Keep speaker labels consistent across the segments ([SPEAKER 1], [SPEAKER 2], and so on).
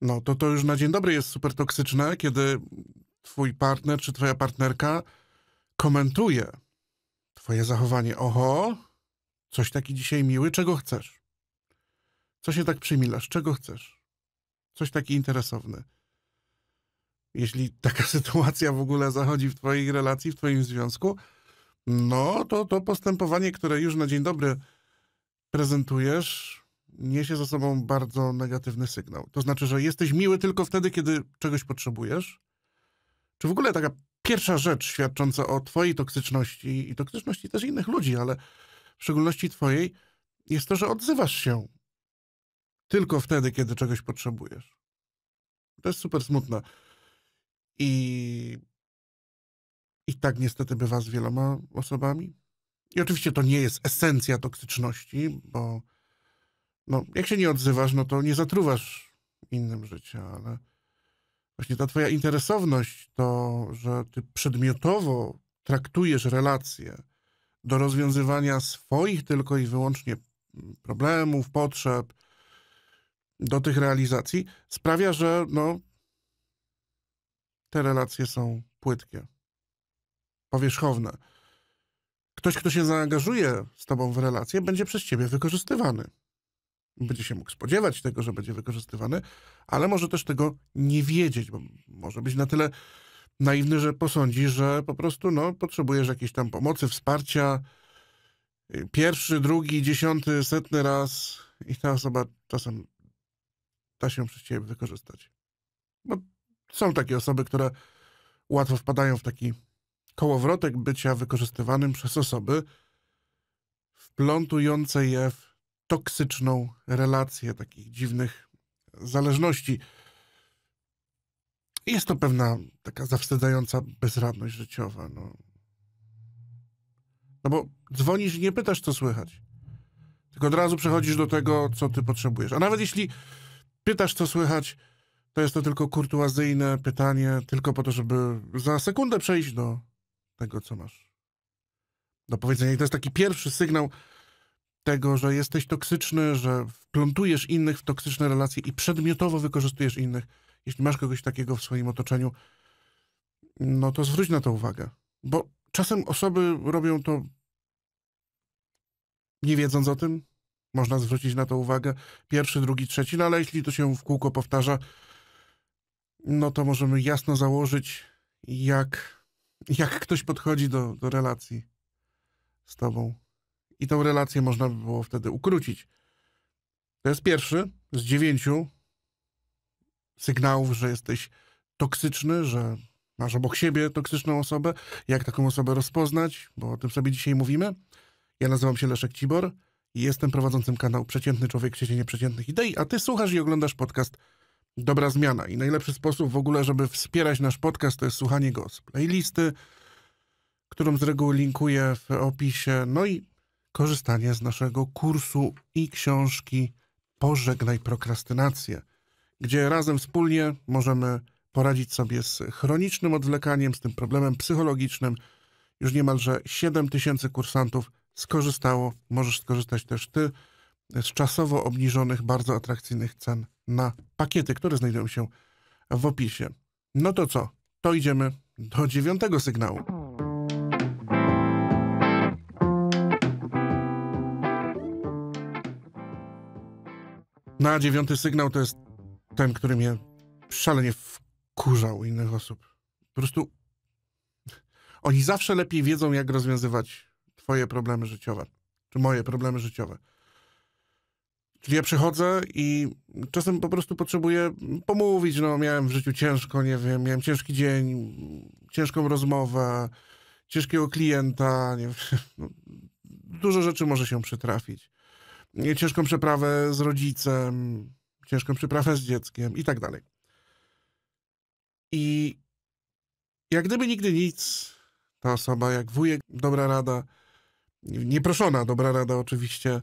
[SPEAKER 1] No to to już na dzień dobry jest super toksyczne, kiedy twój partner czy twoja partnerka komentuje twoje zachowanie. Oho, coś taki dzisiaj miły, czego chcesz? Co się tak przymilasz? Czego chcesz? Coś taki interesowny. Jeśli taka sytuacja w ogóle zachodzi w twojej relacji, w twoim związku, no to to postępowanie, które już na dzień dobry prezentujesz, niesie za sobą bardzo negatywny sygnał. To znaczy, że jesteś miły tylko wtedy, kiedy czegoś potrzebujesz. Czy w ogóle taka pierwsza rzecz świadcząca o twojej toksyczności i toksyczności też innych ludzi, ale w szczególności twojej, jest to, że odzywasz się tylko wtedy, kiedy czegoś potrzebujesz. To jest super smutne. I, I tak niestety bywa z wieloma osobami. I oczywiście to nie jest esencja toksyczności, bo no, jak się nie odzywasz, no to nie zatruwasz innym życia, ale właśnie ta twoja interesowność, to, że ty przedmiotowo traktujesz relacje do rozwiązywania swoich tylko i wyłącznie mm, problemów, potrzeb, do tych realizacji, sprawia, że no, te relacje są płytkie, powierzchowne. Ktoś, kto się zaangażuje z tobą w relacje, będzie przez ciebie wykorzystywany będzie mhm. się mógł spodziewać tego, że będzie wykorzystywany, ale może też tego nie wiedzieć, bo może być na tyle naiwny, że posądzi, że po prostu no, potrzebujesz jakiejś tam pomocy, wsparcia. Y, pierwszy, drugi, dziesiąty, setny raz i ta osoba czasem da się przez ciebie wykorzystać. Bo są takie osoby, które łatwo wpadają w taki kołowrotek bycia wykorzystywanym przez osoby wplątujące je w toksyczną relację, takich dziwnych zależności. Jest to pewna taka zawstydzająca bezradność życiowa. No, no bo dzwonisz i nie pytasz, co słychać. Tylko od razu przechodzisz do tego, co ty potrzebujesz. A nawet jeśli pytasz, co słychać, to jest to tylko kurtuazyjne pytanie, tylko po to, żeby za sekundę przejść do tego, co masz do powiedzenia. I to jest taki pierwszy sygnał, tego, że jesteś toksyczny, że wplątujesz innych w toksyczne relacje i przedmiotowo wykorzystujesz innych. Jeśli masz kogoś takiego w swoim otoczeniu, no to zwróć na to uwagę. Bo czasem osoby robią to nie wiedząc o tym. Można zwrócić na to uwagę. Pierwszy, drugi, trzeci, no ale jeśli to się w kółko powtarza, no to możemy jasno założyć, jak, jak ktoś podchodzi do, do relacji z tobą i tą relację można by było wtedy ukrócić. To jest pierwszy z dziewięciu sygnałów, że jesteś toksyczny, że masz obok siebie toksyczną osobę. Jak taką osobę rozpoznać, bo o tym sobie dzisiaj mówimy. Ja nazywam się Leszek Cibor i jestem prowadzącym kanał Przeciętny Człowiek w sieci nieprzeciętnych idei, a ty słuchasz i oglądasz podcast Dobra Zmiana. I najlepszy sposób w ogóle, żeby wspierać nasz podcast, to jest słuchanie go z playlisty, którą z reguły linkuję w opisie. No i korzystania z naszego kursu i książki Pożegnaj prokrastynację, gdzie razem wspólnie możemy poradzić sobie z chronicznym odwlekaniem, z tym problemem psychologicznym. Już niemalże 7 tysięcy kursantów skorzystało, możesz skorzystać też ty z czasowo obniżonych, bardzo atrakcyjnych cen na pakiety, które znajdują się w opisie. No to co? To idziemy do dziewiątego sygnału. Na dziewiąty sygnał to jest ten, który mnie szalenie wkurzał innych osób. Po prostu oni zawsze lepiej wiedzą, jak rozwiązywać twoje problemy życiowe, czy moje problemy życiowe. Czyli ja przychodzę i czasem po prostu potrzebuję pomówić, no miałem w życiu ciężko, nie wiem, miałem ciężki dzień, ciężką rozmowę, ciężkiego klienta, nie wiem. No, dużo rzeczy może się przytrafić ciężką przeprawę z rodzicem, ciężką przeprawę z dzieckiem i tak dalej. I jak gdyby nigdy nic, ta osoba, jak wujek, dobra rada, nieproszona dobra rada oczywiście,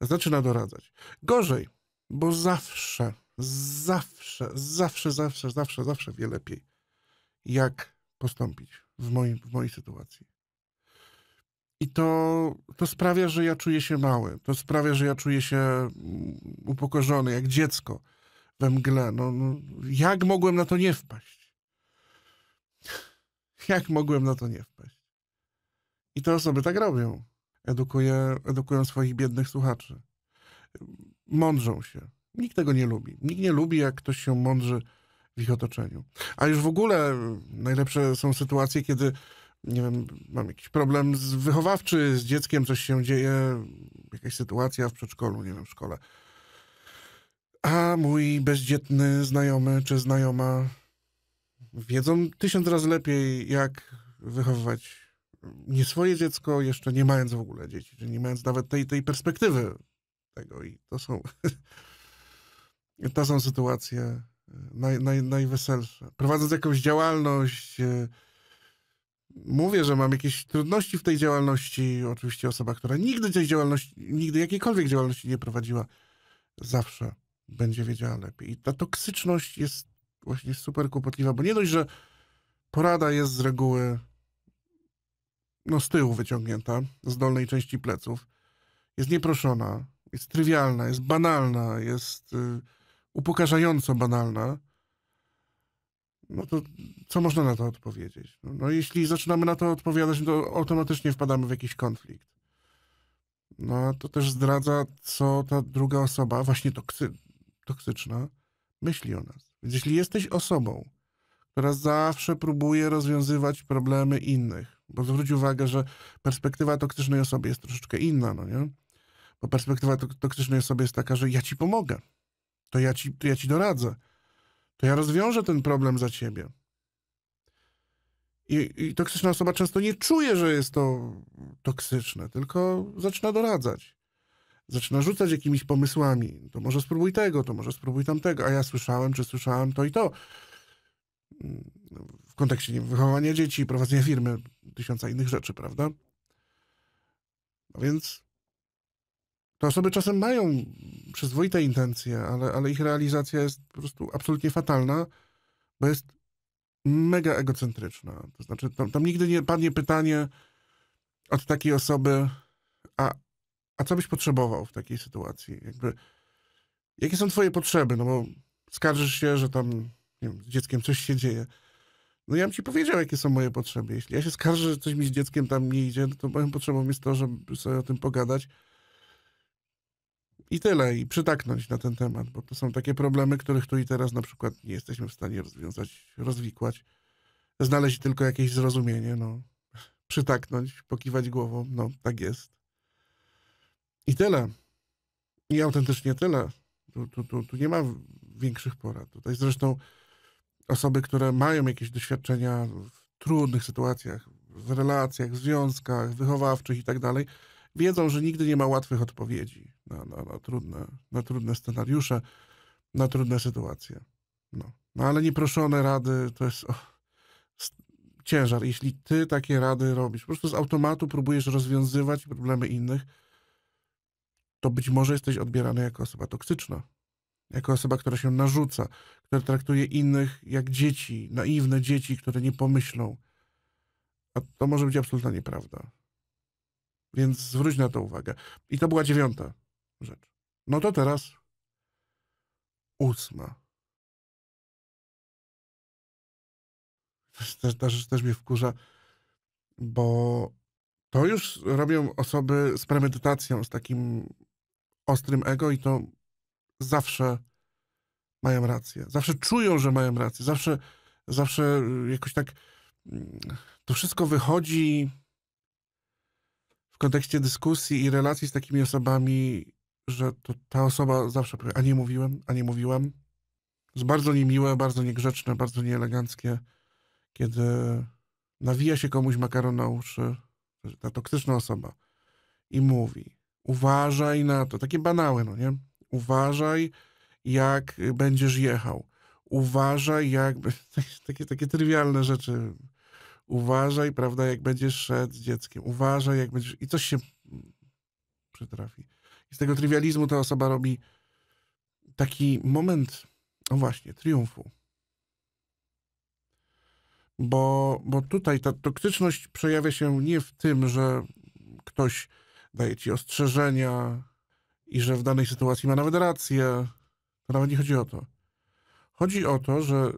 [SPEAKER 1] zaczyna doradzać. Gorzej, bo zawsze, zawsze, zawsze, zawsze, zawsze, zawsze wie lepiej, jak postąpić w, moim, w mojej sytuacji. I to, to sprawia, że ja czuję się mały. To sprawia, że ja czuję się mm, upokorzony, jak dziecko we mgle. No, no, jak mogłem na to nie wpaść? Jak mogłem na to nie wpaść? I te osoby tak robią. Edukuje, edukują swoich biednych słuchaczy. Mądrzą się. Nikt tego nie lubi. Nikt nie lubi, jak ktoś się mądrzy w ich otoczeniu. A już w ogóle mm, najlepsze są sytuacje, kiedy nie wiem, mam jakiś problem z wychowawczy, z dzieckiem, coś się dzieje, jakaś sytuacja w przedszkolu, nie wiem, w szkole. A mój bezdzietny znajomy czy znajoma wiedzą tysiąc razy lepiej, jak wychowywać nie swoje dziecko, jeszcze nie mając w ogóle dzieci, czyli nie mając nawet tej, tej perspektywy tego. I to są, to są sytuacje naj, naj, najweselsze. Prowadząc jakąś działalność, mówię, że mam jakieś trudności w tej działalności. Oczywiście osoba, która nigdy tej działalności, nigdy jakiejkolwiek działalności nie prowadziła, zawsze będzie wiedziała lepiej. I ta toksyczność jest właśnie super kłopotliwa, bo nie dość, że porada jest z reguły no, z tyłu wyciągnięta, z dolnej części pleców, jest nieproszona, jest trywialna, jest banalna, jest y, upokarzająco banalna, no to co można na to odpowiedzieć? No, no jeśli zaczynamy na to odpowiadać, no to automatycznie wpadamy w jakiś konflikt. No to też zdradza, co ta druga osoba, właśnie toksy, toksyczna, myśli o nas. Więc jeśli jesteś osobą, która zawsze próbuje rozwiązywać problemy innych, bo zwróć uwagę, że perspektywa toksycznej osoby jest troszeczkę inna, no nie? Bo perspektywa toksycznej osoby jest taka, że ja ci pomogę, to ja ci, to ja ci doradzę, to ja rozwiążę ten problem za ciebie. I, I, toksyczna osoba często nie czuje, że jest to toksyczne, tylko zaczyna doradzać. Zaczyna rzucać jakimiś pomysłami. To może spróbuj tego, to może spróbuj tamtego, a ja słyszałem, czy słyszałem to i to. W kontekście wiem, wychowania dzieci, prowadzenia firmy, tysiąca innych rzeczy, prawda? No więc te osoby czasem mają przyzwoite intencje, ale, ale ich realizacja jest po prostu absolutnie fatalna, bo jest mega egocentryczna. To znaczy, tam, tam nigdy nie padnie pytanie od takiej osoby, a, a co byś potrzebował w takiej sytuacji? Jakby, jakie są twoje potrzeby? No bo skarżysz się, że tam wiem, z dzieckiem coś się dzieje. No ja bym ci powiedział, jakie są moje potrzeby. Jeśli ja się skarżę, że coś mi z dzieckiem tam nie idzie, no to moją potrzebą jest to, żeby sobie o tym pogadać i tyle, i przytaknąć na ten temat, bo to są takie problemy, których tu i teraz na przykład nie jesteśmy w stanie rozwiązać, rozwikłać. Znaleźć tylko jakieś zrozumienie, no. Przytaknąć, pokiwać głową, no tak jest. I tyle. I autentycznie tyle. Tu, tu, tu, tu nie ma większych porad. Tutaj zresztą osoby, które mają jakieś doświadczenia w trudnych sytuacjach, w relacjach, w związkach wychowawczych i tak dalej, wiedzą, że nigdy nie ma łatwych odpowiedzi na, na, na, trudne, na trudne scenariusze, na trudne sytuacje. No, no ale nieproszone rady to jest oh, ciężar. Jeśli ty takie rady robisz, po prostu z automatu próbujesz rozwiązywać problemy innych, to być może jesteś odbierany jako osoba toksyczna, jako osoba, która się narzuca, która traktuje innych jak dzieci, naiwne dzieci, które nie pomyślą. A to może być absolutna nieprawda. Więc zwróć na to uwagę. I to była dziewiąta rzecz. No to teraz ósma. Też, ta rzecz też mnie wkurza, bo to już robią osoby z premedytacją, z takim ostrym ego i to zawsze mają rację. Zawsze czują, że mają rację. Zawsze, zawsze jakoś tak mm, to wszystko wychodzi w kontekście dyskusji i relacji z takimi osobami że to ta osoba zawsze powie, a nie mówiłem, a nie mówiłem, jest bardzo niemiłe, bardzo niegrzeczne, bardzo nieeleganckie, kiedy nawija się komuś makaron na uszy, ta toksyczna osoba, i mówi, uważaj na to, takie banały, no nie? Uważaj, jak będziesz jechał. Uważaj, jak... Takie, takie trywialne rzeczy. Uważaj, prawda, jak będziesz szedł z dzieckiem. Uważaj, jak będziesz... I coś się mm, przytrafi. I z tego trywializmu ta osoba robi taki moment, no właśnie, triumfu. Bo, bo tutaj ta toksyczność przejawia się nie w tym, że ktoś daje ci ostrzeżenia i że w danej sytuacji ma nawet rację. To nawet nie chodzi o to. Chodzi o to, że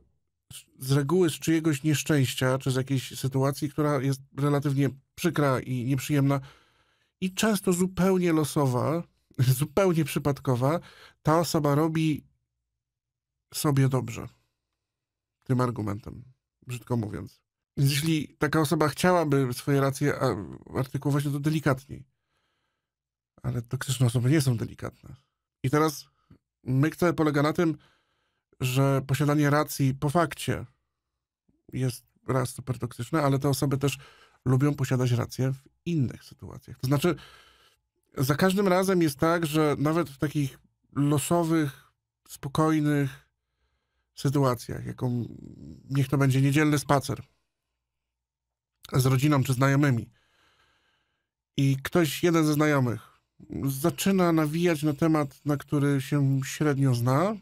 [SPEAKER 1] z reguły z czyjegoś nieszczęścia, czy z jakiejś sytuacji, która jest relatywnie przykra i nieprzyjemna i często zupełnie losowa, zupełnie przypadkowa, ta osoba robi sobie dobrze. Tym argumentem, brzydko mówiąc. Więc jeśli taka osoba chciałaby swoje racje artykułować, to delikatniej. Ale toksyczne osoby nie są delikatne. I teraz mykce polega na tym, że posiadanie racji po fakcie jest raz super toksyczne, ale te osoby też lubią posiadać rację w innych sytuacjach. To znaczy, za każdym razem jest tak, że nawet w takich losowych, spokojnych sytuacjach, jaką niech to będzie niedzielny spacer z rodziną czy znajomymi, i ktoś, jeden ze znajomych, zaczyna nawijać na temat, na który się średnio zna,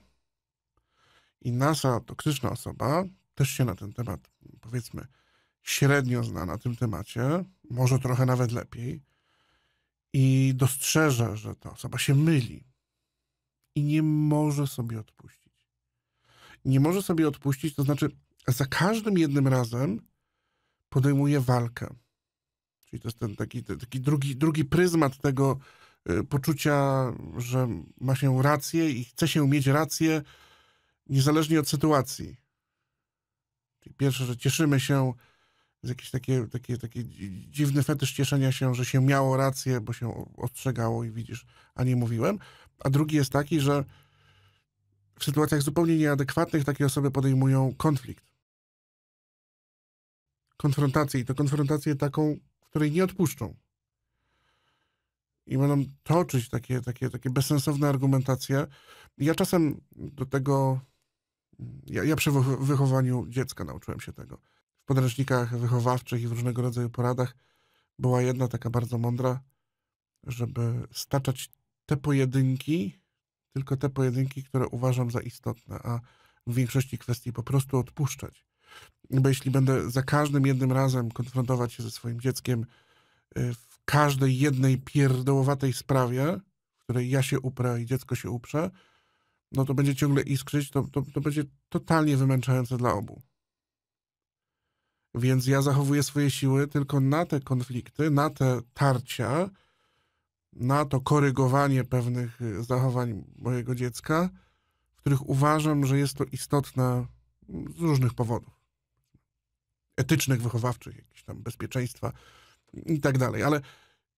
[SPEAKER 1] i nasza toksyczna osoba też się na ten temat, powiedzmy, średnio zna na tym temacie, może trochę nawet lepiej i dostrzeże, że ta osoba się myli i nie może sobie odpuścić. Nie może sobie odpuścić, to znaczy za każdym jednym razem podejmuje walkę. Czyli to jest ten taki, taki drugi, drugi pryzmat tego y, poczucia, że ma się rację i chce się mieć rację niezależnie od sytuacji. Czyli pierwsze, że cieszymy się, jest jakiś takie, takie, takie dziwny fetysz cieszenia się, że się miało rację, bo się ostrzegało i widzisz, a nie mówiłem. A drugi jest taki, że w sytuacjach zupełnie nieadekwatnych takie osoby podejmują konflikt. Konfrontację i to konfrontację taką, której nie odpuszczą. I będą toczyć takie, takie, takie bezsensowne argumentacje. Ja czasem do tego, ja, ja przy wychowaniu dziecka nauczyłem się tego podręcznikach wychowawczych i w różnego rodzaju poradach była jedna taka bardzo mądra, żeby staczać te pojedynki, tylko te pojedynki, które uważam za istotne, a w większości kwestii po prostu odpuszczać. Bo jeśli będę za każdym jednym razem konfrontować się ze swoim dzieckiem y, w każdej jednej pierdołowatej sprawie, w której ja się uprę i dziecko się uprze, no to będzie ciągle iskrzyć, to, to, to będzie totalnie wymęczające dla obu. Więc ja zachowuję swoje siły tylko na te konflikty, na te tarcia, na to korygowanie pewnych y, zachowań mojego dziecka, w których uważam, że jest to istotne z różnych powodów. Etycznych, wychowawczych, jakichś tam bezpieczeństwa i tak dalej. Ale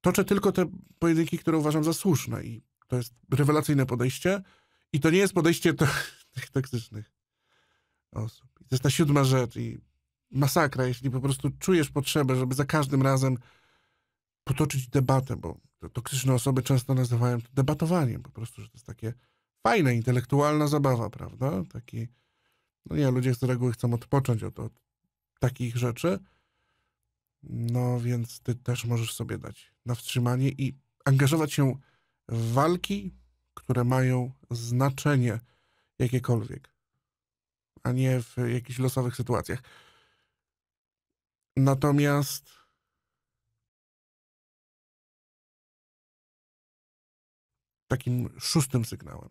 [SPEAKER 1] toczę tylko te pojedynki, które uważam za słuszne i to jest rewelacyjne podejście i to nie jest podejście tych toksycznych osób. To jest ta siódma rzecz i masakra, jeśli po prostu czujesz potrzebę, żeby za każdym razem potoczyć debatę, bo toksyczne osoby często nazywają to debatowaniem, po prostu, że to jest takie fajna, intelektualna zabawa, prawda? Taki, no nie, ludzie z reguły chcą odpocząć od, od takich rzeczy, no więc ty też możesz sobie dać na wstrzymanie i angażować się w walki, które mają znaczenie jakiekolwiek, a nie w jakichś losowych sytuacjach. Natomiast takim szóstym sygnałem,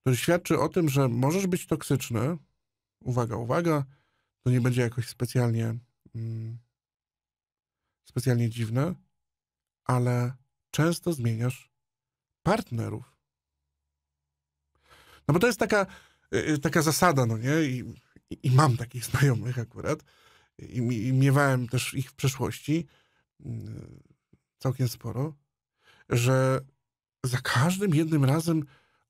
[SPEAKER 1] który świadczy o tym, że możesz być toksyczny. Uwaga, uwaga, to nie będzie jakoś specjalnie, mm, specjalnie dziwne, ale często zmieniasz partnerów. No bo to jest taka, yy, taka zasada, no nie? I, i, i mam takich znajomych akurat, i, i miewałem też ich w przeszłości mm, całkiem sporo, że za każdym jednym razem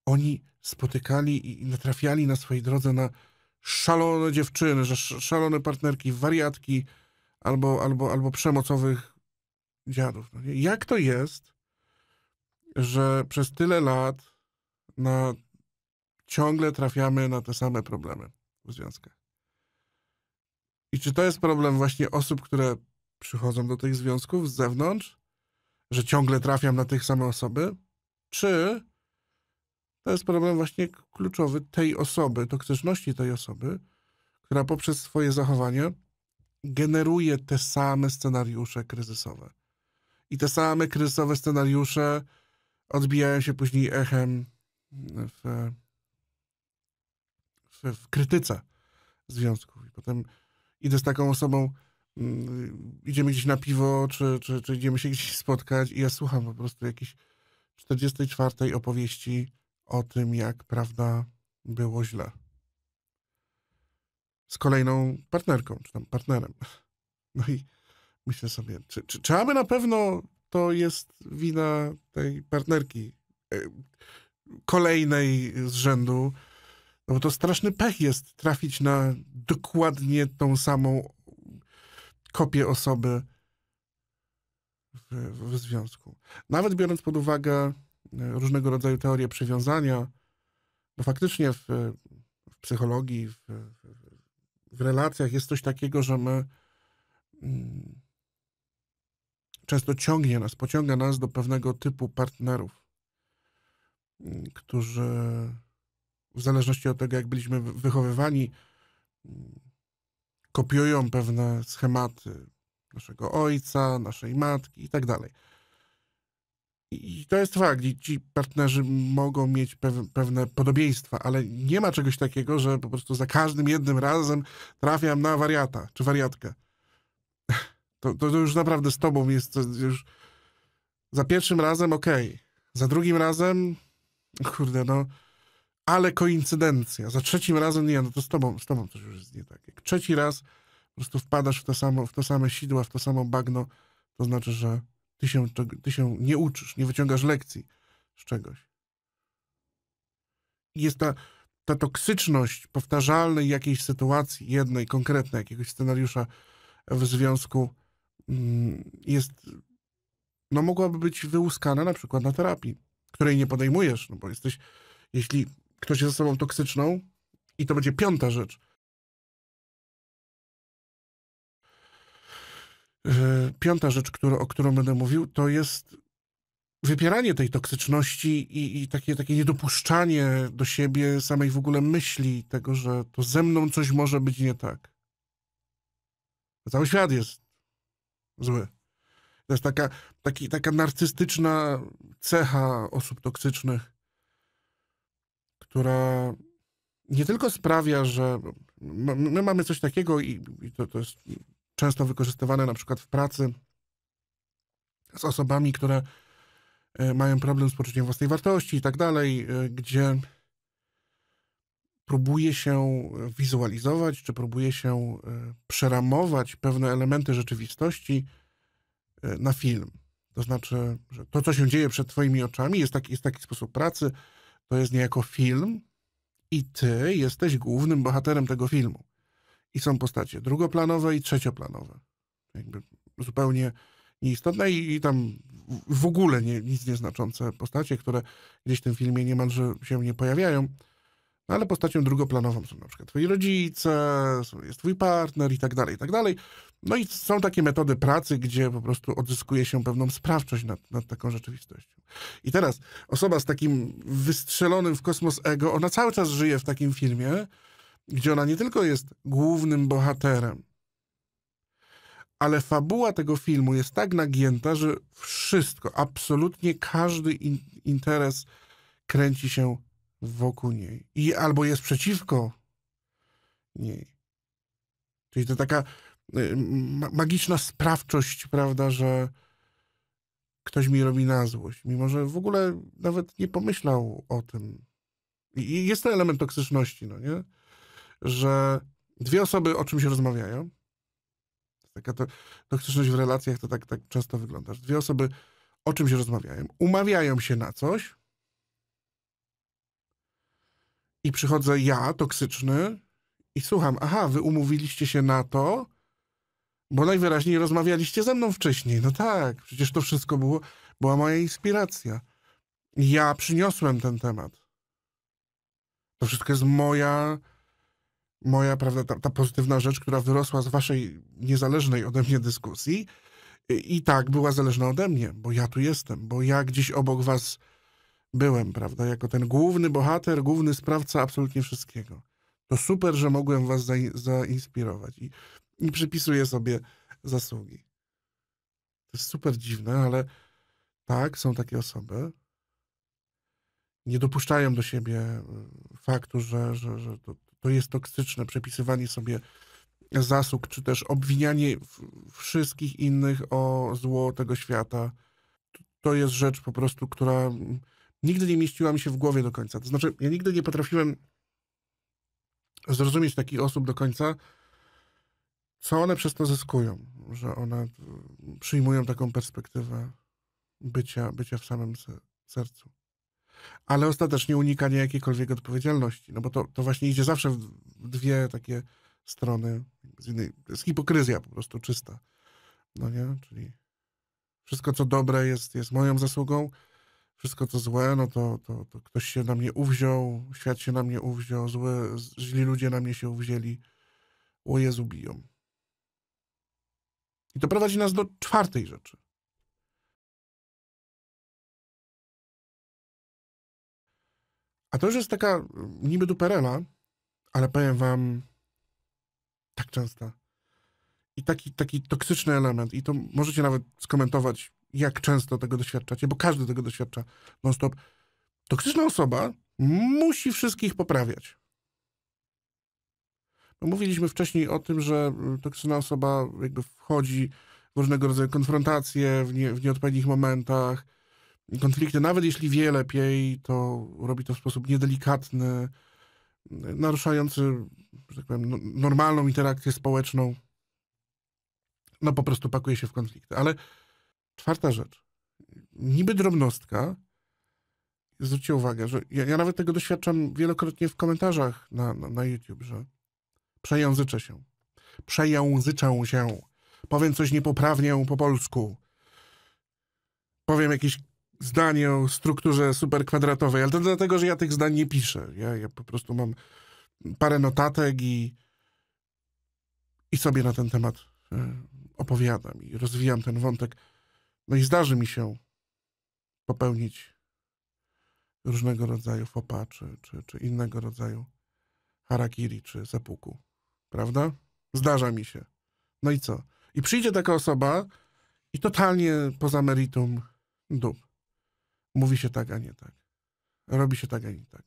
[SPEAKER 1] oni spotykali i natrafiali na swojej drodze na szalone dziewczyny, że szalone partnerki, wariatki albo, albo, albo przemocowych dziadów. No Jak to jest, że przez tyle lat na, ciągle trafiamy na te same problemy w związkach? I czy to jest problem właśnie osób, które przychodzą do tych związków z zewnątrz, że ciągle trafiam na tych same osoby? Czy to jest problem właśnie kluczowy tej osoby, toksyczności tej osoby, która poprzez swoje zachowanie generuje te same scenariusze kryzysowe. I te same kryzysowe scenariusze odbijają się później echem w, w, w krytyce związków. I potem idę z taką osobą, mm, idziemy gdzieś na piwo, czy, czy, czy idziemy się gdzieś spotkać i ja słucham po prostu jakiejś 44 opowieści o tym, jak prawda było źle. Z kolejną partnerką, czy tam partnerem. No i myślę sobie, czy, czy, czy aby na pewno to jest wina tej partnerki e, kolejnej z rzędu, no bo to straszny pech jest trafić na dokładnie tą samą kopię osoby w, w związku. Nawet biorąc pod uwagę e, różnego rodzaju teorie przywiązania, bo no faktycznie w, w psychologii, w, w, relacjach jest coś takiego, że my mm, często ciągnie nas, pociąga nas do pewnego typu partnerów, mm, którzy w zależności od tego, jak byliśmy wychowywani, kopiują pewne schematy naszego ojca, naszej matki i tak dalej. I to jest fakt, ci partnerzy mogą mieć pewne podobieństwa, ale nie ma czegoś takiego, że po prostu za każdym jednym razem trafiam na wariata czy wariatkę. To, to, to już naprawdę z tobą jest to już. Za pierwszym razem okej, okay. za drugim razem, kurde, no ale koincydencja. Za trzecim razem, nie, no to z tobą, z tobą też już jest nie tak. Jak trzeci raz po prostu wpadasz w to samo, w to same sidła, w to samo bagno, to znaczy, że ty się, ty się nie uczysz, nie wyciągasz lekcji z czegoś. I jest ta, ta toksyczność powtarzalnej jakiejś sytuacji, jednej konkretnej, jakiegoś scenariusza w związku mm, jest, no mogłaby być wyłuskana na przykład na terapii, której nie podejmujesz, no bo jesteś, jeśli ktoś jest osobą toksyczną i to będzie piąta rzecz. E, piąta rzecz, która, o którą będę mówił, to jest wypieranie tej toksyczności i, i, takie, takie niedopuszczanie do siebie samej w ogóle myśli tego, że to ze mną coś może być nie tak. Cały świat jest zły. To jest taka, taki, taka narcystyczna cecha osób toksycznych, która nie tylko sprawia, że my mamy coś takiego i, i to, to jest często wykorzystywane na przykład w pracy z osobami, które e, mają problem z poczuciem własnej wartości i tak dalej, e, gdzie próbuje się wizualizować, czy próbuje się e, przeramować pewne elementy rzeczywistości na film. To znaczy, że to, co się dzieje przed Twoimi oczami, jest taki, jest taki sposób pracy, to jest niejako film i ty jesteś głównym bohaterem tego filmu. I są postacie drugoplanowe i trzecioplanowe. Jakby zupełnie nieistotne i, i tam w ogóle nie, nic nieznaczące postacie, które gdzieś w tym filmie niemalże się nie pojawiają. No ale postacią drugoplanową są na przykład twoi rodzice, jest twój partner i tak dalej, i tak dalej. No i są takie metody pracy, gdzie po prostu odzyskuje się pewną sprawczość nad, nad taką rzeczywistością. I teraz osoba z takim wystrzelonym w kosmos ego, ona cały czas żyje w takim filmie, gdzie ona nie tylko jest głównym bohaterem, ale fabuła tego filmu jest tak nagięta, że wszystko, absolutnie każdy in interes kręci się wokół niej. I albo jest przeciwko niej. Czyli to taka Y, magiczna sprawczość, prawda, że ktoś mi robi na złość, mimo że w ogóle nawet nie pomyślał o tym. I jest ten element toksyczności, no nie? Że dwie osoby o czymś rozmawiają. Taka to, toksyczność w relacjach to tak, tak często wygląda. Że dwie osoby o czymś rozmawiają, umawiają się na coś i przychodzę ja, toksyczny, i słucham, aha, wy umówiliście się na to, bo najwyraźniej rozmawialiście ze mną wcześniej. No tak, przecież to wszystko było, była moja inspiracja. Ja przyniosłem ten temat. To wszystko jest moja, moja prawda, ta, ta pozytywna rzecz, która wyrosła z waszej niezależnej ode mnie dyskusji i, i tak była zależna ode mnie, bo ja tu jestem, bo ja gdzieś obok was byłem, prawda, jako ten główny bohater, główny sprawca absolutnie wszystkiego. To super, że mogłem was zainspirować. I i przypisuje sobie zasługi. To jest super dziwne, ale tak, są takie osoby. Nie dopuszczają do siebie mm, faktu, że, że, że to, to jest toksyczne przepisywanie sobie zasług, czy też obwinianie wszystkich innych o zło tego świata. To jest rzecz po prostu, która mm, nigdy nie mieściła mi się w głowie do końca. To znaczy, ja nigdy nie potrafiłem zrozumieć takich osób do końca, co one przez to zyskują, że one e, przyjmują taką perspektywę bycia, bycia w samym sercu. Ale ostatecznie unikanie jakiejkolwiek odpowiedzialności, no bo to, to właśnie idzie zawsze w dwie takie strony. Z innej, jest hipokryzja po prostu czysta. No nie? Czyli wszystko, co dobre jest, jest moją zasługą, wszystko, co złe, no to, to, to ktoś się na mnie uwziął, świat się na mnie uwziął, złe, źli ludzie na mnie się uwzięli, o Jezu biją. I to prowadzi nas do czwartej rzeczy. A to już jest taka mm, niby duperela, ale powiem wam, tak często. I taki, taki toksyczny element, i to możecie nawet skomentować, jak często tego doświadczacie, bo każdy tego doświadcza non-stop. Toksyczna osoba musi wszystkich poprawiać. No, mówiliśmy wcześniej o tym, że mm, toksyczna osoba jakby wchodzi w różnego rodzaju konfrontacje w, nie, w nieodpowiednich momentach, konflikty, nawet jeśli wie lepiej, to robi to w sposób niedelikatny, mm, naruszający, że tak powiem, no, normalną interakcję społeczną. No po prostu pakuje się w konflikty. Ale czwarta rzecz. Niby drobnostka, zwróćcie uwagę, że ja, ja nawet tego doświadczam wielokrotnie w komentarzach na, na, na YouTube, że Przejęzyczę się. Przejęzyczę się. Powiem coś niepoprawnie po polsku. Powiem jakieś zdanie o strukturze superkwadratowej, ale to dlatego, że ja tych zdań nie piszę. Ja, ja po prostu mam parę notatek i, i sobie na ten temat e, opowiadam i rozwijam ten wątek. No i zdarzy mi się popełnić różnego rodzaju fopa, czy, czy, czy innego rodzaju harakiri, czy sepuku prawda? Zdarza mi się. No i co? I przyjdzie taka osoba i totalnie poza meritum dup. Mówi się tak, a nie tak. Robi się tak, a nie tak.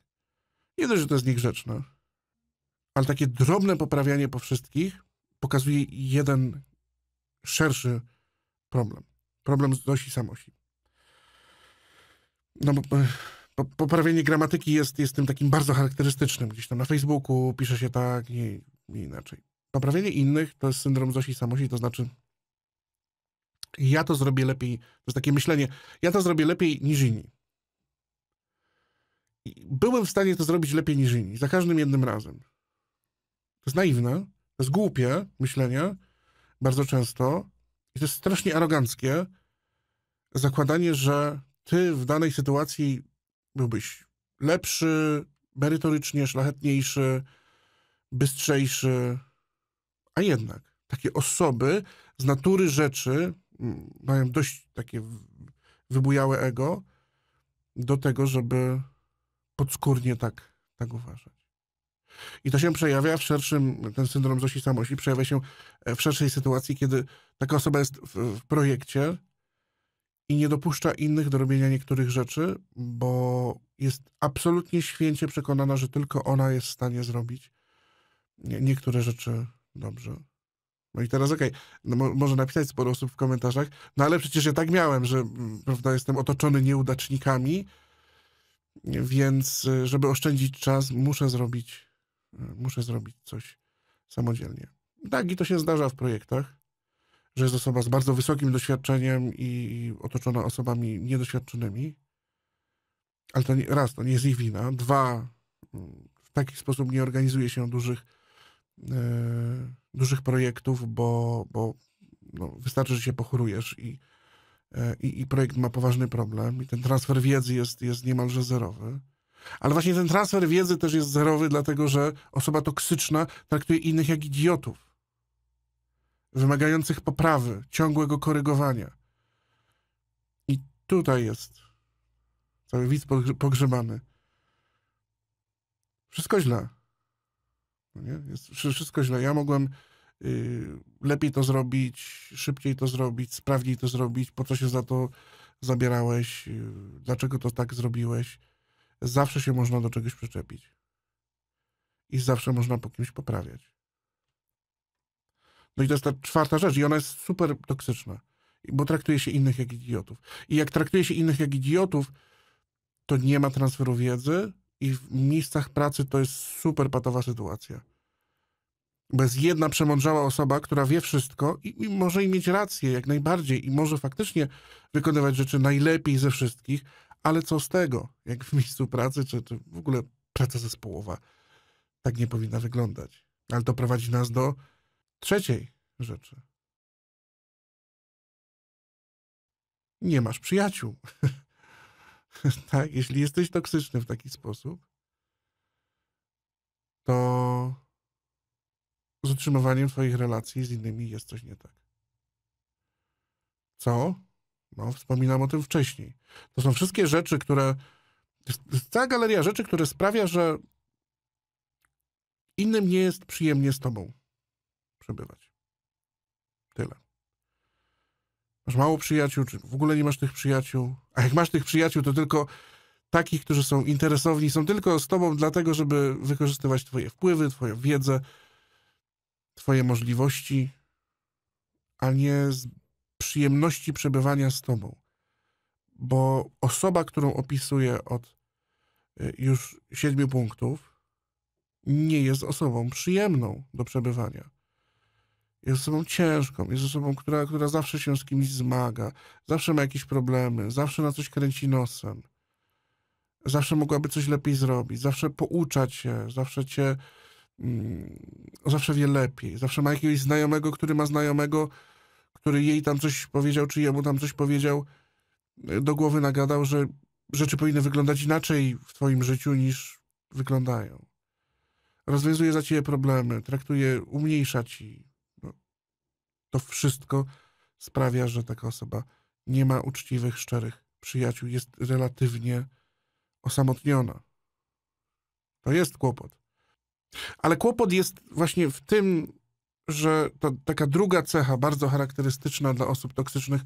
[SPEAKER 1] Nie dość, że to jest niegrzeczne, ale takie drobne poprawianie po wszystkich pokazuje jeden szerszy problem. Problem z dosi samosi. No bo e, poprawienie gramatyki jest, jest tym takim bardzo charakterystycznym. Gdzieś tam na Facebooku pisze się tak, nie, i inaczej. Poprawienie innych to jest syndrom Zosi Samosi, to znaczy ja to zrobię lepiej, to jest takie myślenie, ja to zrobię lepiej niż inni. Byłem w stanie to zrobić lepiej niż inni, za każdym jednym razem. To jest naiwne, to jest głupie myślenie, bardzo często, i to jest strasznie aroganckie zakładanie, że ty w danej sytuacji byłbyś lepszy, merytorycznie, szlachetniejszy, bystrzejszy. A jednak takie osoby z natury rzeczy mają dość takie wybujałe ego do tego, żeby podskórnie tak, tak uważać. I to się przejawia w szerszym, ten syndrom Zosi Samości przejawia się e, w szerszej sytuacji, kiedy taka osoba jest w, w projekcie i nie dopuszcza innych do robienia niektórych rzeczy, bo jest absolutnie święcie przekonana, że tylko ona jest w stanie zrobić nie, niektóre rzeczy dobrze. No i teraz okej, okay, no mo, może napisać sporo osób w komentarzach, no ale przecież ja tak miałem, że mm, prawda, jestem otoczony nieudacznikami, więc y, żeby oszczędzić czas, muszę zrobić, y, muszę zrobić coś samodzielnie. Tak, i to się zdarza w projektach, że jest osoba z bardzo wysokim doświadczeniem i otoczona osobami niedoświadczonymi, ale to nie, raz, to nie jest ich wina, dwa, mm, w taki sposób nie organizuje się dużych E, dużych projektów, bo, bo no, wystarczy, że się pochorujesz i, e, i, i, projekt ma poważny problem i ten transfer wiedzy jest, jest niemalże zerowy. Ale właśnie ten transfer wiedzy też jest zerowy, dlatego że osoba toksyczna traktuje innych jak idiotów, wymagających poprawy, ciągłego korygowania. I tutaj jest cały widz pogrzebany. Wszystko źle. No nie? Jest wszystko źle. Ja mogłem y, lepiej to zrobić, szybciej to zrobić, sprawniej to zrobić, po co się za to zabierałeś, y, dlaczego to tak zrobiłeś. Zawsze się można do czegoś przyczepić. I zawsze można po kimś poprawiać. No i to jest ta czwarta rzecz i ona jest super toksyczna, bo traktuje się innych jak idiotów. I jak traktuje się innych jak idiotów, to nie ma transferu wiedzy, i w miejscach pracy to jest super patowa sytuacja. Bez jedna przemądrzała osoba, która wie wszystko i, i, może i mieć rację jak najbardziej i może faktycznie wykonywać rzeczy najlepiej ze wszystkich, ale co z tego, jak w miejscu pracy, czy, czy w ogóle praca zespołowa tak nie powinna wyglądać. Ale to prowadzi nas do trzeciej rzeczy. Nie masz przyjaciół. tak, jeśli jesteś toksyczny w taki sposób, to z utrzymywaniem swoich relacji z innymi jest coś nie tak. Co? No, wspominam o tym wcześniej. To są wszystkie rzeczy, które. Cała galeria rzeczy, które sprawia, że innym nie jest przyjemnie z tobą przebywać. Masz mało przyjaciół, czy w ogóle nie masz tych przyjaciół. A jak masz tych przyjaciół, to tylko takich, którzy są interesowni, są tylko z tobą dlatego, żeby wykorzystywać twoje wpływy, twoją wiedzę, twoje możliwości, a nie z przyjemności przebywania z tobą. Bo osoba, którą opisuję od y, już siedmiu punktów, nie jest osobą przyjemną do przebywania jest osobą ciężką, jest osobą, która, która zawsze się z kimś zmaga, zawsze ma jakieś problemy, zawsze na coś kręci nosem, zawsze mogłaby coś lepiej zrobić, zawsze poucza cię, zawsze cię, mm, zawsze wie lepiej, zawsze ma jakiegoś znajomego, który ma znajomego, który jej tam coś powiedział, czy jemu tam coś powiedział, e, do głowy nagadał, że rzeczy powinny wyglądać inaczej w twoim życiu niż wyglądają. Rozwiązuje za ciebie problemy, traktuje, umniejsza ci, to wszystko sprawia, że taka osoba nie ma uczciwych, szczerych przyjaciół, jest relatywnie osamotniona. To jest kłopot. Ale kłopot jest właśnie w tym, że to taka druga cecha, bardzo charakterystyczna dla osób toksycznych,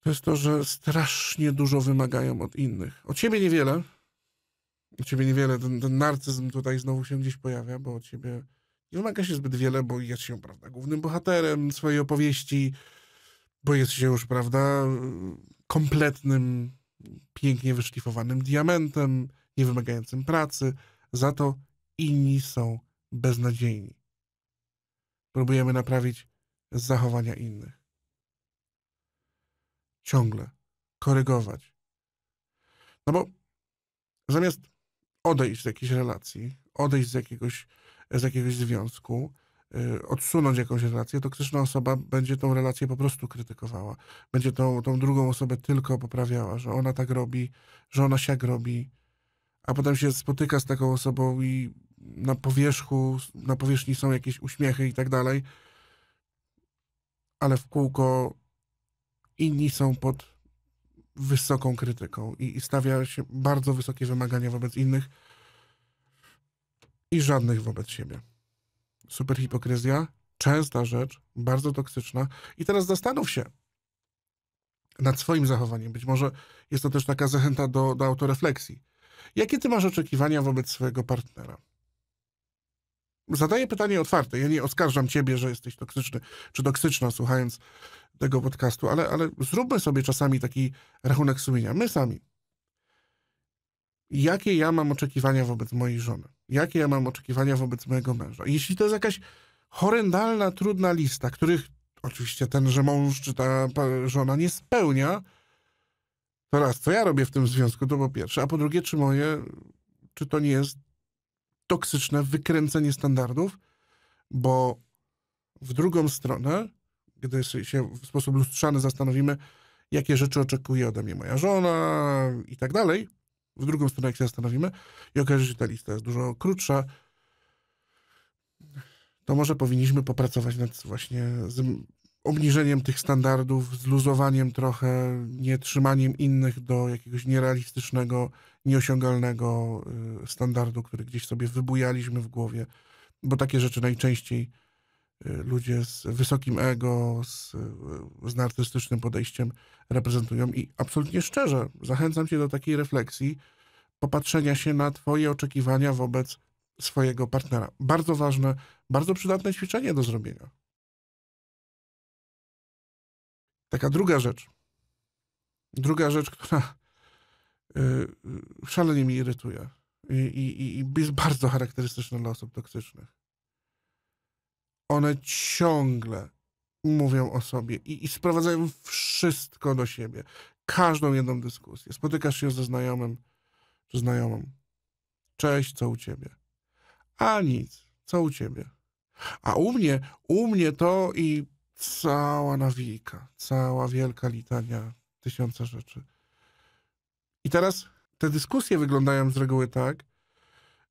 [SPEAKER 1] to jest to, że strasznie dużo wymagają od innych. Od ciebie niewiele. Od ciebie niewiele. Ten, ten narcyzm tutaj znowu się gdzieś pojawia, bo od ciebie nie wymaga się zbyt wiele, bo jest się, prawda, głównym bohaterem swojej opowieści, bo jest się już, prawda, kompletnym, pięknie wyszlifowanym diamentem, nie wymagającym pracy. Za to inni są beznadziejni. Próbujemy naprawić zachowania innych. Ciągle korygować. No bo zamiast odejść z jakiejś relacji, odejść z jakiegoś z jakiegoś związku, e, odsunąć jakąś relację, toksyczna osoba będzie tą relację po prostu krytykowała. Będzie tą, tą drugą osobę tylko poprawiała, że ona tak robi, że ona siak robi, a potem się spotyka z taką osobą i na powierzchu, na powierzchni są jakieś uśmiechy i tak dalej, ale w kółko inni są pod wysoką krytyką i, i stawia się bardzo wysokie wymagania wobec innych, i żadnych wobec siebie. Super hipokryzja, częsta rzecz, bardzo toksyczna. I teraz zastanów się nad swoim zachowaniem. Być może jest to też taka zachęta do, do autorefleksji. Jakie ty masz oczekiwania wobec swojego partnera? Zadaję pytanie otwarte. Ja nie oskarżam ciebie, że jesteś toksyczny czy toksyczna, słuchając tego podcastu, ale, ale zróbmy sobie czasami taki rachunek sumienia. My sami. Jakie ja mam oczekiwania wobec mojej żony? jakie ja mam oczekiwania wobec mojego męża. Jeśli to jest jakaś horrendalna, trudna lista, których oczywiście tenże mąż czy ta żona nie spełnia, to raz, co ja robię w tym związku, to po pierwsze, a po drugie, czy moje, czy to nie jest toksyczne wykręcenie standardów, bo w drugą stronę, gdy się w sposób lustrzany zastanowimy, jakie rzeczy oczekuje ode mnie moja żona i tak dalej, w drugą stronę, jak się zastanowimy i okaże się, że ta lista jest dużo krótsza, to może powinniśmy popracować nad właśnie obniżeniem tych standardów, zluzowaniem trochę, nie trzymaniem innych do jakiegoś nierealistycznego, nieosiągalnego y, standardu, który gdzieś sobie wybujaliśmy w głowie, bo takie rzeczy najczęściej Y, ludzie z wysokim ego, z, y, z narcystycznym podejściem reprezentują. I absolutnie szczerze zachęcam Cię do takiej refleksji, popatrzenia się na Twoje oczekiwania wobec swojego partnera. Bardzo ważne, bardzo przydatne ćwiczenie do zrobienia. Taka druga rzecz. Druga rzecz, która yy, szalenie mi irytuje i, i, i jest bardzo charakterystyczna dla osób toksycznych one ciągle mówią o sobie i, i sprowadzają wszystko do siebie. Każdą jedną dyskusję. Spotykasz się ze znajomym czy znajomą. Cześć, co u ciebie? A nic, co u ciebie? A u mnie, u mnie to i cała nawika, cała wielka litania, tysiąca rzeczy. I teraz te dyskusje wyglądają z reguły tak,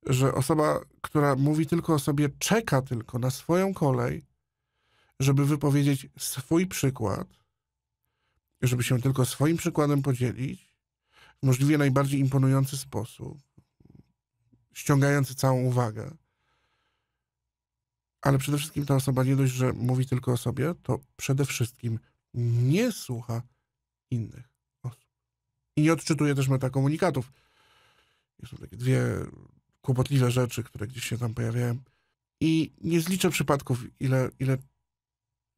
[SPEAKER 1] że osoba, która mówi tylko o sobie, czeka tylko na swoją kolej, żeby wypowiedzieć swój przykład, żeby się tylko swoim przykładem podzielić w możliwie najbardziej imponujący sposób, ściągający całą uwagę. Ale przede wszystkim ta osoba nie dość, że mówi tylko o sobie, to przede wszystkim nie słucha innych osób. I nie odczytuje też metakomunikatów. Są takie dwie kłopotliwe rzeczy, które gdzieś się tam pojawiają. I nie zliczę przypadków, ile, ile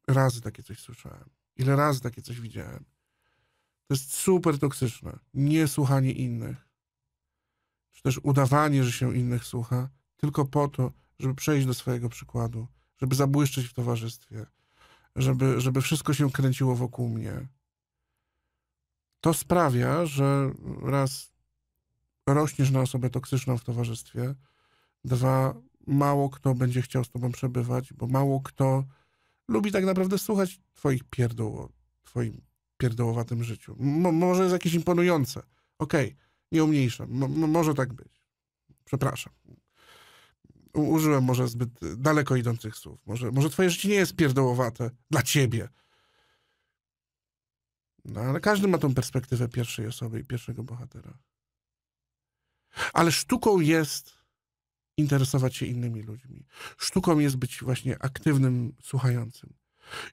[SPEAKER 1] razy takie coś słyszałem, ile razy takie coś widziałem. To jest super toksyczne. Niesłuchanie innych, czy też udawanie, że się innych słucha, tylko po to, żeby przejść do swojego przykładu, żeby zabłyszczeć w towarzystwie, żeby, żeby wszystko się kręciło wokół mnie. To sprawia, że raz rośniesz na osobę toksyczną w towarzystwie. Dwa, mało kto będzie chciał z tobą przebywać, bo mało kto lubi tak naprawdę słuchać twoich pierdół o twoim pierdołowatym życiu. może jest jakieś imponujące. Okej, okay, nie umniejszam. może tak być. Przepraszam. U użyłem może zbyt daleko idących słów. Może, może twoje życie nie jest pierdołowate dla ciebie. No ale każdy ma tą perspektywę pierwszej osoby i pierwszego bohatera. Ale sztuką jest interesować się innymi ludźmi. Sztuką jest być właśnie aktywnym, słuchającym.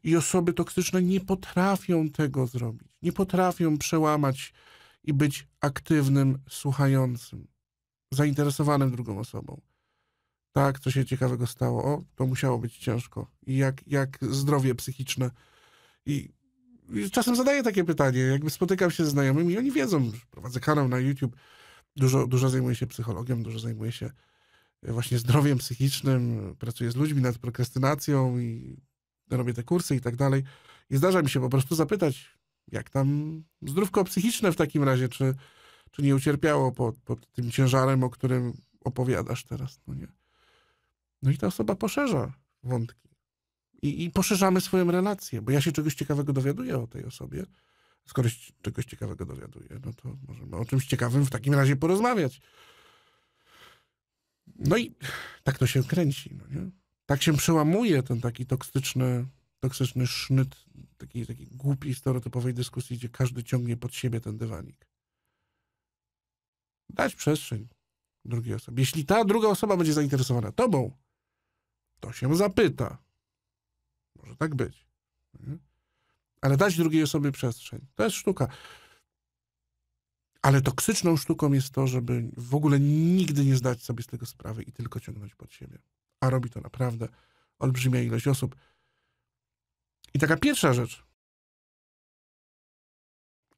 [SPEAKER 1] I osoby toksyczne nie potrafią tego zrobić. Nie potrafią przełamać i być aktywnym, słuchającym, zainteresowanym drugą osobą. Tak, co się ciekawego stało. O, to musiało być ciężko. I jak, jak zdrowie psychiczne. I czasem zadaję takie pytanie, jakby spotykam się z znajomymi, oni wiedzą, że prowadzę kanał na YouTube Dużo, dużo zajmuję się psychologią, dużo zajmuję się e, właśnie zdrowiem psychicznym, pracuję z ludźmi nad prokrastynacją i robię te kursy i tak dalej. I zdarza mi się po prostu zapytać, jak tam zdrówko psychiczne w takim razie, czy, czy nie ucierpiało pod, pod tym ciężarem, o którym opowiadasz teraz, no nie? No i ta osoba poszerza wątki. I, I poszerzamy swoją relację, bo ja się czegoś ciekawego dowiaduję o tej osobie skoro się czegoś ciekawego dowiaduje, no to możemy o czymś ciekawym w takim razie porozmawiać. No i tak to się kręci, no nie? Tak się przełamuje ten taki toksyczny, toksyczny sznyt takiej, takiej głupiej, stereotypowej dyskusji, gdzie każdy ciągnie pod siebie ten dywanik. Dać przestrzeń drugiej osobie. Jeśli ta druga osoba będzie zainteresowana tobą, to się zapyta. Może tak być. No ale dać drugiej osobie przestrzeń. To jest sztuka. Ale toksyczną sztuką jest to, żeby w ogóle nigdy nie zdać sobie z tego sprawy i tylko ciągnąć pod siebie. A robi to naprawdę olbrzymia ilość osób. I taka pierwsza rzecz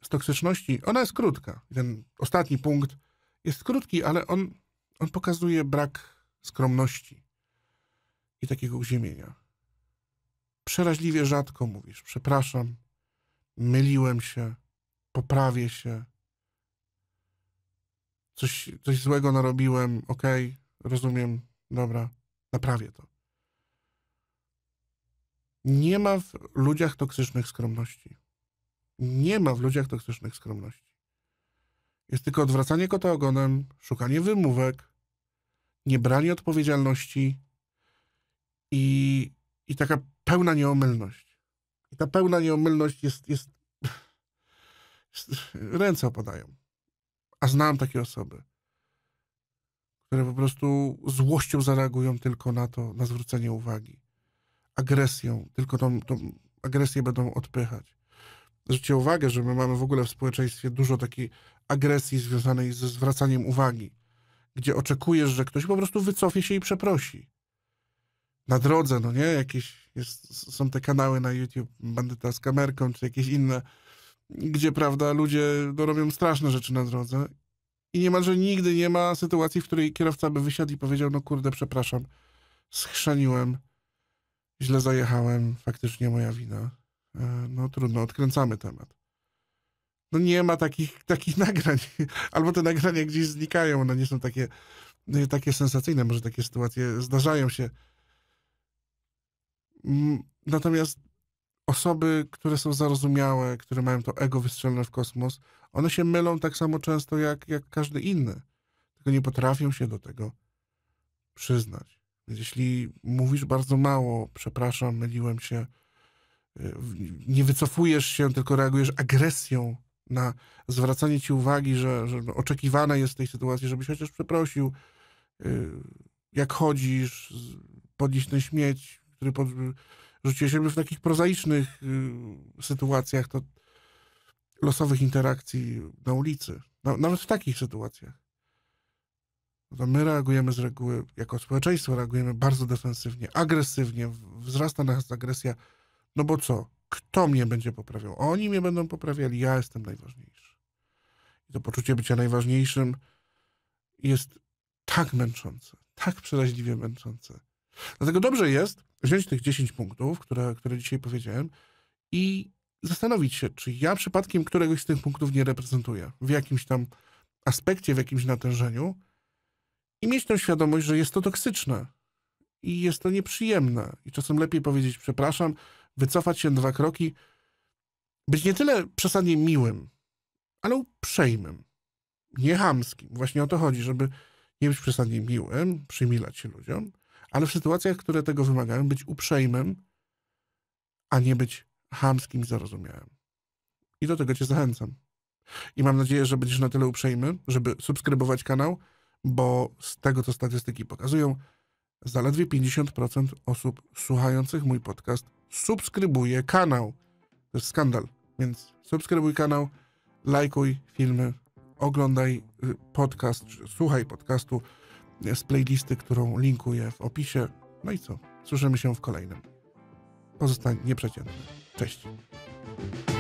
[SPEAKER 1] z toksyczności, ona jest krótka. Ten ostatni punkt jest krótki, ale on, on pokazuje brak skromności i takiego uziemienia przeraźliwie rzadko mówisz: Przepraszam, myliłem się, poprawię się, coś, coś złego narobiłem, okej, rozumiem, dobra, naprawię to. Nie ma w ludziach toksycznych skromności. Nie ma w ludziach toksycznych skromności. Jest tylko odwracanie kota ogonem, szukanie wymówek, niebranie odpowiedzialności i, i taka pełna nieomylność. I ta pełna nieomylność jest, jest, jest ręce opadają. A znam takie osoby, które po prostu złością zareagują tylko na to, na zwrócenie uwagi. Agresją, tylko tą, tą agresję będą odpychać. Zwróćcie uwagę, że my mamy w ogóle w społeczeństwie dużo takiej agresji związanej ze zwracaniem uwagi, gdzie oczekujesz, że ktoś po prostu wycofie się i przeprosi. Na drodze, no nie, jakiś jest, są te kanały na YouTube, bandyta z kamerką, czy jakieś inne, gdzie, prawda, ludzie no, robią straszne rzeczy na drodze i niemalże nigdy nie ma sytuacji, w której kierowca by wysiadł i powiedział, no kurde, przepraszam, schrzaniłem, źle zajechałem, faktycznie moja wina. E, no trudno, odkręcamy temat. No nie ma takich, takich nagrań. Albo te nagrania gdzieś znikają, one nie są takie, takie sensacyjne. Może takie sytuacje zdarzają się Mm, natomiast osoby, które są zarozumiałe, które mają to ego wystrzelone w kosmos, one się mylą tak samo często jak, jak każdy inny, tylko nie potrafią się do tego przyznać. Więc jeśli mówisz bardzo mało, przepraszam, myliłem się, y, nie wycofujesz się, tylko reagujesz agresją na zwracanie ci uwagi, że, że no, oczekiwane jest w tej sytuacji, żebyś chociaż przeprosił, y, jak chodzisz, podnieś ten śmieć, który pod, rzuciłeś robił w takich prozaicznych y, sytuacjach, to losowych interakcji na ulicy. Na, nawet w takich sytuacjach. No to my reagujemy z reguły, jako społeczeństwo reagujemy bardzo defensywnie, agresywnie, wzrasta nas agresja. No bo co? Kto mnie będzie poprawiał? Oni mnie będą poprawiali, ja jestem najważniejszy. I to poczucie bycia najważniejszym jest tak męczące, tak przeraźliwie męczące. Dlatego dobrze jest wziąć tych 10 punktów, które, które dzisiaj powiedziałem i zastanowić się, czy ja przypadkiem któregoś z tych punktów nie reprezentuję w jakimś tam aspekcie, w jakimś natężeniu i mieć tę świadomość, że jest to toksyczne i jest to nieprzyjemne. I czasem lepiej powiedzieć przepraszam, wycofać się dwa kroki, być nie tyle przesadnie miłym, ale uprzejmym, niechamskim. Właśnie o to chodzi, żeby nie być przesadnie miłym, przymilać się ludziom, ale w sytuacjach, które tego wymagają, być uprzejmym, a nie być chamskim zarozumiałym. I do tego Cię zachęcam. I mam nadzieję, że będziesz na tyle uprzejmy, żeby subskrybować kanał, bo z tego, co statystyki pokazują, zaledwie 50% osób słuchających mój podcast subskrybuje kanał. To jest skandal. Więc subskrybuj kanał, lajkuj filmy, oglądaj y, podcast, słuchaj podcastu z playlisty, którą linkuję w opisie. No i co? Słyszymy się w kolejnym. Pozostań nieprzeciętny. Cześć.